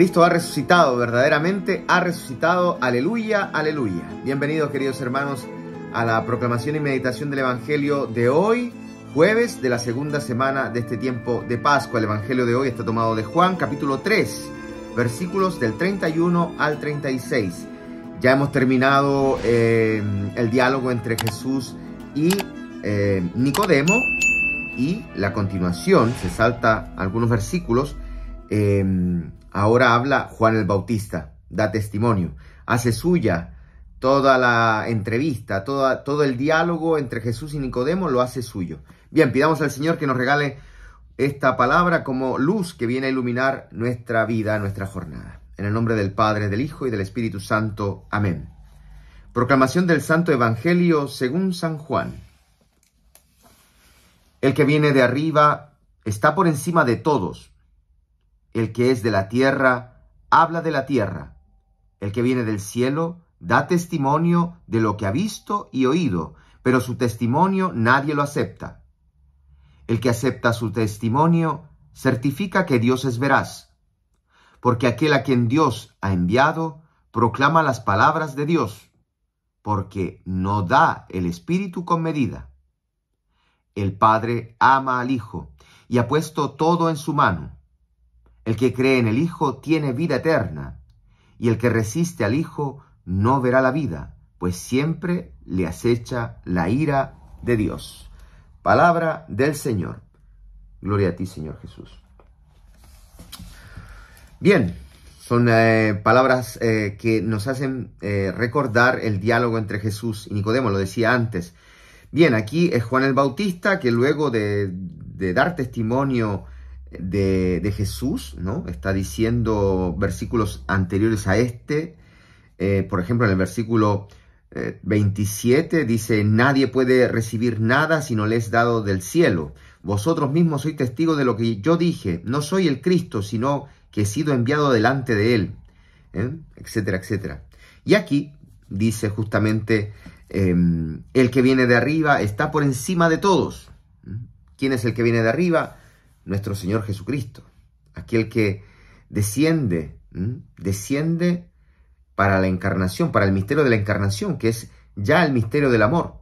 Cristo ha resucitado, verdaderamente ha resucitado. Aleluya, aleluya. Bienvenidos queridos hermanos a la proclamación y meditación del Evangelio de hoy, jueves de la segunda semana de este tiempo de Pascua. El Evangelio de hoy está tomado de Juan capítulo 3, versículos del 31 al 36. Ya hemos terminado eh, el diálogo entre Jesús y eh, Nicodemo y la continuación, se salta algunos versículos. Eh, Ahora habla Juan el Bautista, da testimonio, hace suya toda la entrevista, toda, todo el diálogo entre Jesús y Nicodemo lo hace suyo. Bien, pidamos al Señor que nos regale esta palabra como luz que viene a iluminar nuestra vida, nuestra jornada. En el nombre del Padre, del Hijo y del Espíritu Santo. Amén. Proclamación del Santo Evangelio según San Juan. El que viene de arriba está por encima de todos el que es de la tierra, habla de la tierra. El que viene del cielo, da testimonio de lo que ha visto y oído, pero su testimonio nadie lo acepta. El que acepta su testimonio, certifica que Dios es veraz, porque aquel a quien Dios ha enviado, proclama las palabras de Dios, porque no da el Espíritu con medida. El Padre ama al Hijo y ha puesto todo en su mano. El que cree en el Hijo tiene vida eterna, y el que resiste al Hijo no verá la vida, pues siempre le acecha la ira de Dios. Palabra del Señor. Gloria a ti, Señor Jesús. Bien, son eh, palabras eh, que nos hacen eh, recordar el diálogo entre Jesús y Nicodemo, lo decía antes. Bien, aquí es Juan el Bautista que luego de, de dar testimonio de, Jesús, ¿no? Está diciendo versículos anteriores a este, eh, por ejemplo, en el versículo 27 eh, dice, nadie puede recibir nada si no le es dado del cielo. Vosotros mismos sois testigos de lo que yo dije, no soy el Cristo, sino que he sido enviado delante de él, ¿eh? etcétera, etcétera. Y aquí dice justamente, em, el que viene de arriba está por encima de todos. ¿Mm? ¿Quién es el que viene de arriba? nuestro Señor Jesucristo, aquel que desciende, desciende para la encarnación, para el misterio de la encarnación, que es ya el misterio del amor,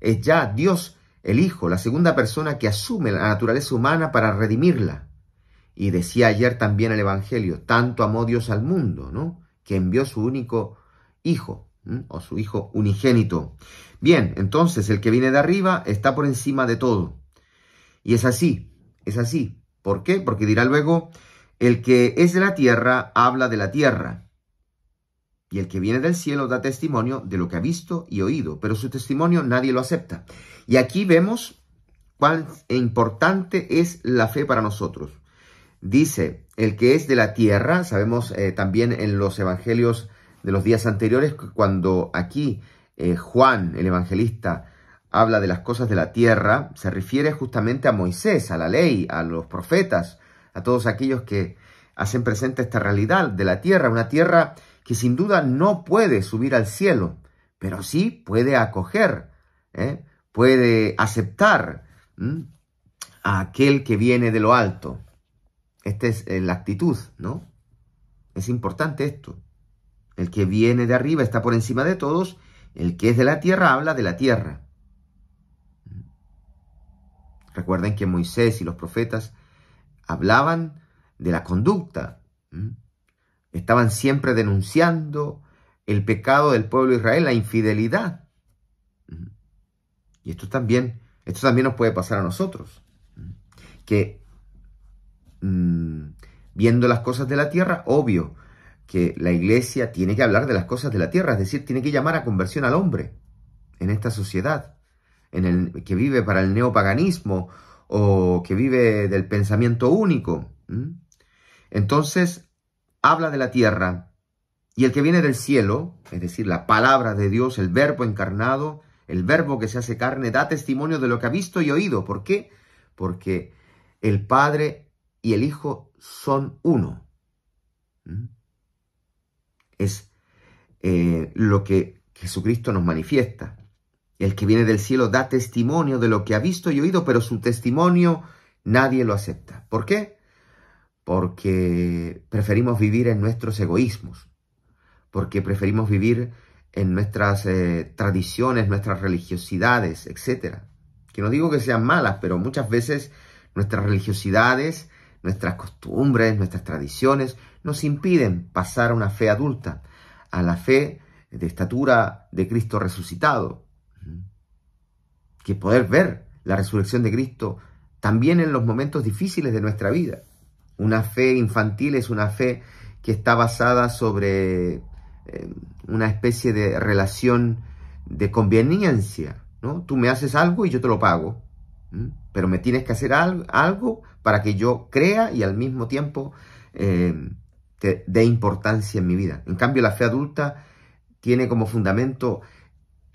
es ya Dios el Hijo, la segunda persona que asume la naturaleza humana para redimirla. Y decía ayer también el Evangelio, tanto amó Dios al mundo, ¿no? Que envió su único Hijo, o su Hijo unigénito. Bien, entonces el que viene de arriba está por encima de todo. Y es así, es así. ¿Por qué? Porque dirá luego, el que es de la tierra habla de la tierra. Y el que viene del cielo da testimonio de lo que ha visto y oído, pero su testimonio nadie lo acepta. Y aquí vemos cuán importante es la fe para nosotros. Dice, el que es de la tierra, sabemos eh, también en los evangelios de los días anteriores, cuando aquí eh, Juan, el evangelista, habla de las cosas de la tierra, se refiere justamente a Moisés, a la ley, a los profetas, a todos aquellos que hacen presente esta realidad de la tierra, una tierra que sin duda no puede subir al cielo, pero sí puede acoger, ¿eh? puede aceptar a aquel que viene de lo alto. Esta es eh, la actitud, ¿no? Es importante esto. El que viene de arriba está por encima de todos, el que es de la tierra habla de la tierra. Recuerden que Moisés y los profetas hablaban de la conducta. Estaban siempre denunciando el pecado del pueblo de Israel, la infidelidad. Y esto también, esto también nos puede pasar a nosotros. Que mm, viendo las cosas de la tierra, obvio que la iglesia tiene que hablar de las cosas de la tierra, es decir, tiene que llamar a conversión al hombre en esta sociedad el, que vive para el neopaganismo o que vive del pensamiento único. Entonces, habla de la tierra y el que viene del cielo, es decir, la palabra de Dios, el verbo encarnado, el verbo que se hace carne, da testimonio de lo que ha visto y oído. ¿Por qué? Porque el Padre y el Hijo son uno. Es eh, lo que Jesucristo nos manifiesta. El que viene del cielo da testimonio de lo que ha visto y oído, pero su testimonio nadie lo acepta. ¿Por qué? Porque preferimos vivir en nuestros egoísmos, porque preferimos vivir en nuestras eh, tradiciones, nuestras religiosidades, etc. Que no digo que sean malas, pero muchas veces nuestras religiosidades, nuestras costumbres, nuestras tradiciones nos impiden pasar a una fe adulta, a la fe de estatura de Cristo resucitado, que poder ver la resurrección de Cristo también en los momentos difíciles de nuestra vida. Una fe infantil es una fe que está basada sobre eh, una especie de relación de conveniencia, ¿no? Tú me haces algo y yo te lo pago, pero me tienes que hacer algo para que yo crea y al mismo tiempo eh, te dé importancia en mi vida. En cambio, la fe adulta tiene como fundamento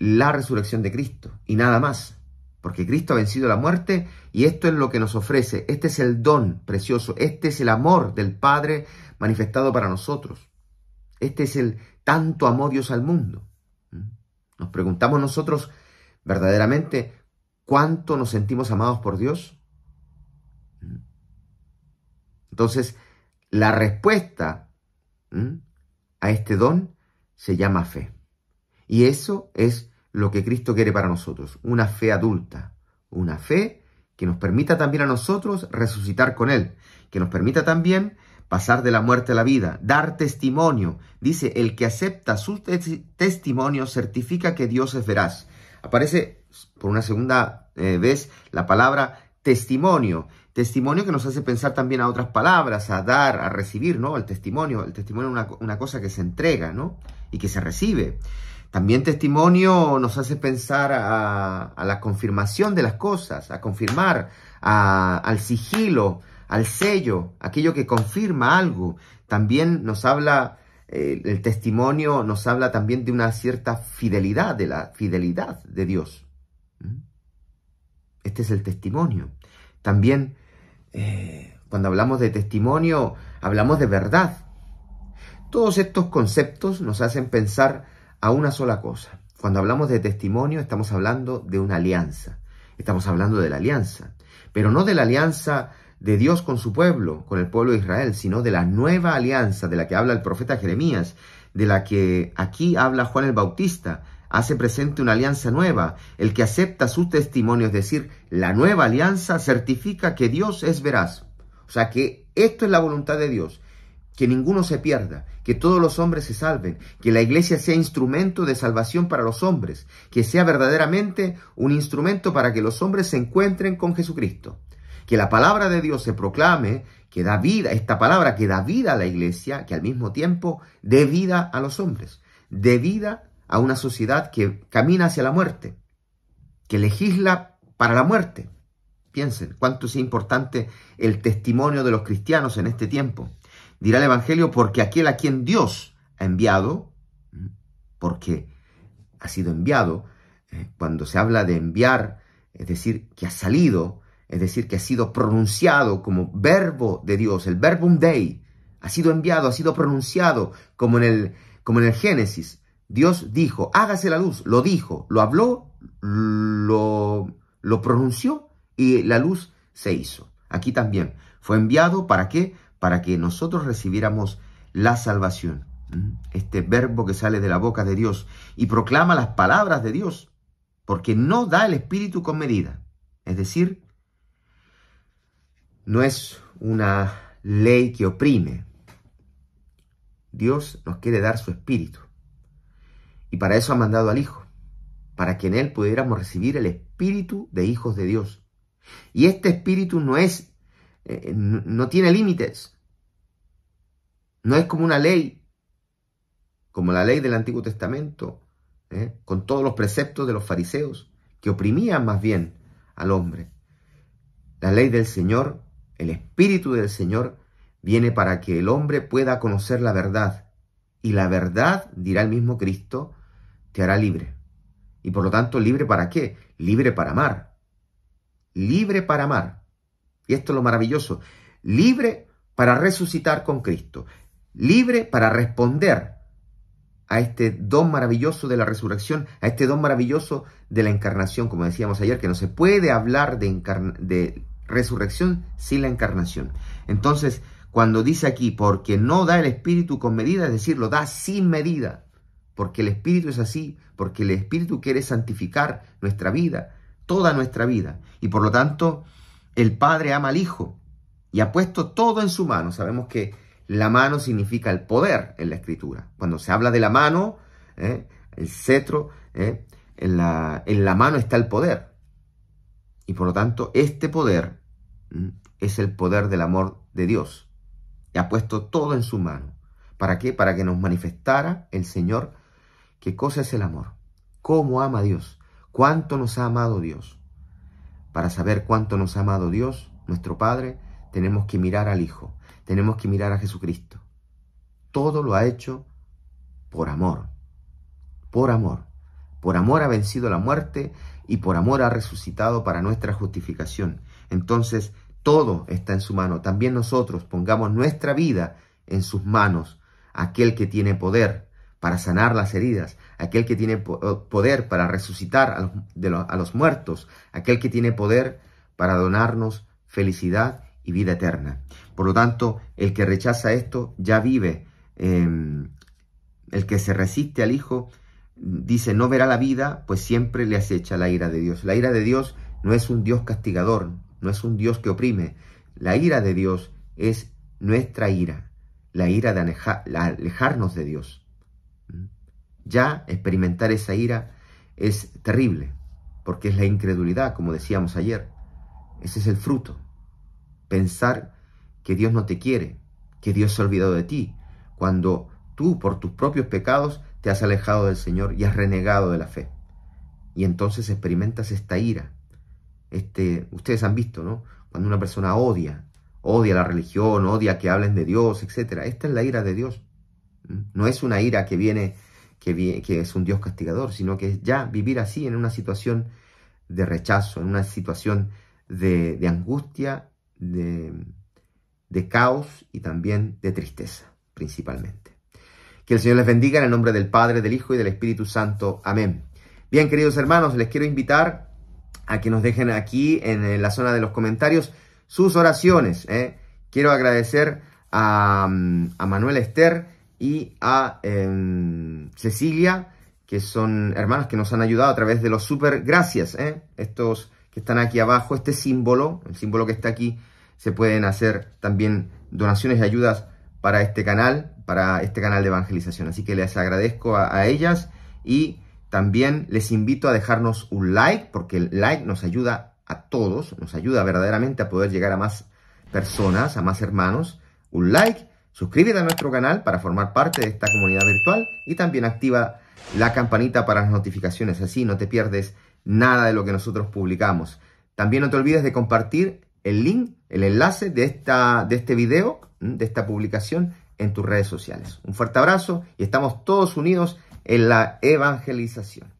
la resurrección de Cristo y nada más, porque Cristo ha vencido la muerte y esto es lo que nos ofrece, este es el don precioso, este es el amor del Padre manifestado para nosotros, este es el tanto amor Dios al mundo. ¿Mm? Nos preguntamos nosotros verdaderamente cuánto nos sentimos amados por Dios. ¿Mm? Entonces, la respuesta ¿Mm? a este don se llama fe. Y eso es lo que Cristo quiere para nosotros, una fe adulta, una fe que nos permita también a nosotros resucitar con Él, que nos permita también pasar de la muerte a la vida, dar testimonio. Dice, el que acepta su testimonio certifica que Dios es veraz. Aparece por una segunda eh, vez la palabra testimonio, testimonio que nos hace pensar también a otras palabras, a dar, a recibir, ¿no? El testimonio, el testimonio es una, una cosa que se entrega, ¿no? Y que se recibe. También testimonio nos hace pensar a, la confirmación de las cosas, a confirmar, al sigilo, al sello, aquello que confirma algo. También nos habla, eh, el testimonio nos habla también de una cierta fidelidad, de la fidelidad de Dios. ¿Mm? Este es el testimonio. También, eh, cuando hablamos de testimonio, hablamos de verdad. Todos estos conceptos nos hacen pensar a una sola cosa. Cuando hablamos de testimonio estamos hablando de una alianza. Estamos hablando de la alianza. Pero no de la alianza de Dios con su pueblo, con el pueblo de Israel, sino de la nueva alianza de la que habla el profeta Jeremías, de la que aquí habla Juan el Bautista, hace presente una alianza nueva. El que acepta su testimonio, es decir, la nueva alianza, certifica que Dios es veraz. O sea que esto es la voluntad de Dios, que ninguno se pierda, que todos los hombres se salven, que la iglesia sea instrumento de salvación para los hombres, que sea verdaderamente un instrumento para que los hombres se encuentren con Jesucristo. Que la palabra de Dios se proclame, que da vida, esta palabra que da vida a la iglesia, que al mismo tiempo dé vida a los hombres, dé vida a una sociedad que camina hacia la muerte, que legisla para la muerte. Piensen cuánto es importante el testimonio de los cristianos en este tiempo. Dirá el Evangelio, porque aquel a quien Dios ha enviado, porque ha sido enviado, eh, cuando se habla de enviar, es decir, que ha salido, es decir, que ha sido pronunciado como verbo de Dios, el verbum dei, ha sido enviado, ha sido pronunciado como en el, como en el Génesis. Dios dijo, hágase la luz, lo dijo, lo habló, lo, lo pronunció y la luz se hizo. Aquí también fue enviado para qué? para que nosotros recibiéramos la salvación. Este verbo que sale de la boca de Dios y proclama las palabras de Dios, porque no da el Espíritu con medida. Es decir, no es una ley que oprime. Dios nos quiere dar su Espíritu. Y para eso ha mandado al Hijo, para que en Él pudiéramos recibir el Espíritu de hijos de Dios. Y este Espíritu no es, eh, eh, no tiene límites. No es como una ley, como la ley del Antiguo Testamento, ¿eh? con todos los preceptos de los fariseos, que oprimían más bien al hombre. La ley del Señor, el Espíritu del Señor, viene para que el hombre pueda conocer la verdad. Y la verdad, dirá el mismo Cristo, te hará libre. Y por lo tanto, libre para qué? Libre para amar. Libre para amar. Y esto es lo maravilloso. Libre para resucitar con Cristo libre para responder a este don maravilloso de la resurrección, a este don maravilloso de la encarnación, como decíamos ayer, que no se puede hablar de, resurrección sin la encarnación. Entonces, cuando dice aquí, porque no da el Espíritu con medida, es decir, lo da sin medida, porque el Espíritu es así, porque el Espíritu quiere santificar nuestra vida, toda nuestra vida, y por lo tanto, el Padre ama al Hijo y ha puesto todo en su mano. Sabemos que la mano significa el poder en la escritura. Cuando se habla de la mano, ¿eh? el cetro, ¿eh? en, la, mano está el poder. Y por lo tanto, este poder es el poder del amor de Dios. Y ha puesto todo en su mano. ¿Para qué? Para que nos manifestara el Señor qué cosa es el amor, cómo ama Dios, cuánto nos ha amado Dios. Para saber cuánto nos ha amado Dios, nuestro Padre, tenemos que mirar al Hijo, tenemos que mirar a Jesucristo. Todo lo ha hecho por amor, por amor. Por amor ha vencido la muerte y por amor ha resucitado para nuestra justificación. Entonces, todo está en su mano. También nosotros pongamos nuestra vida en sus manos. Aquel que tiene poder para sanar las heridas, aquel que tiene eh, poder para resucitar a los, muertos, aquel que tiene poder para donarnos felicidad y vida eterna. Por lo tanto, el que rechaza esto ya vive. Em, el que se resiste al Hijo dice no verá la vida, pues siempre le acecha la ira de Dios. La ira de Dios no es un Dios castigador, no es un Dios que oprime. La ira de Dios es nuestra ira, la ira de alejarnos de Dios. Ya experimentar esa ira es terrible, porque es la incredulidad, como decíamos ayer. Ese es el fruto pensar que Dios no te quiere, que Dios se ha olvidado de ti, cuando tú por tus propios pecados te has alejado del Señor y has renegado de la fe. Y entonces experimentas esta ira. Este, ustedes han visto, ¿no? Cuando una persona odia, odia la religión, odia que hablen de Dios, etc. Esta es la ira de Dios. ¿Mm? No es una ira que viene, que, que es un Dios castigador, sino que es ya vivir así en una situación de rechazo, en una situación de angustia de, caos y también de tristeza, principalmente. Que el Señor les bendiga en el nombre del Padre, del Hijo y del Espíritu Santo. Amén. Bien, queridos hermanos, les quiero invitar a que nos dejen aquí en la zona de los comentarios sus oraciones. ¿eh? Quiero agradecer a, Manuel Esther y a em, Cecilia, que son hermanos que nos han ayudado a través de los super gracias. ¿eh? Estos que están aquí abajo, este símbolo, el símbolo que está aquí, se pueden hacer también donaciones y ayudas para este canal, para este canal de evangelización. Así que les agradezco a, a ellas y también les invito a dejarnos un like, porque el like nos ayuda a todos, nos ayuda verdaderamente a poder llegar a más personas, a más hermanos. Un like, suscríbete a nuestro canal para formar parte de esta comunidad virtual y también activa la campanita para las notificaciones, así no te pierdes nada de lo que nosotros publicamos. También no te olvides de compartir el link, el enlace de, esta, de este video, de esta publicación en tus redes sociales. Un fuerte abrazo y estamos todos unidos en la evangelización.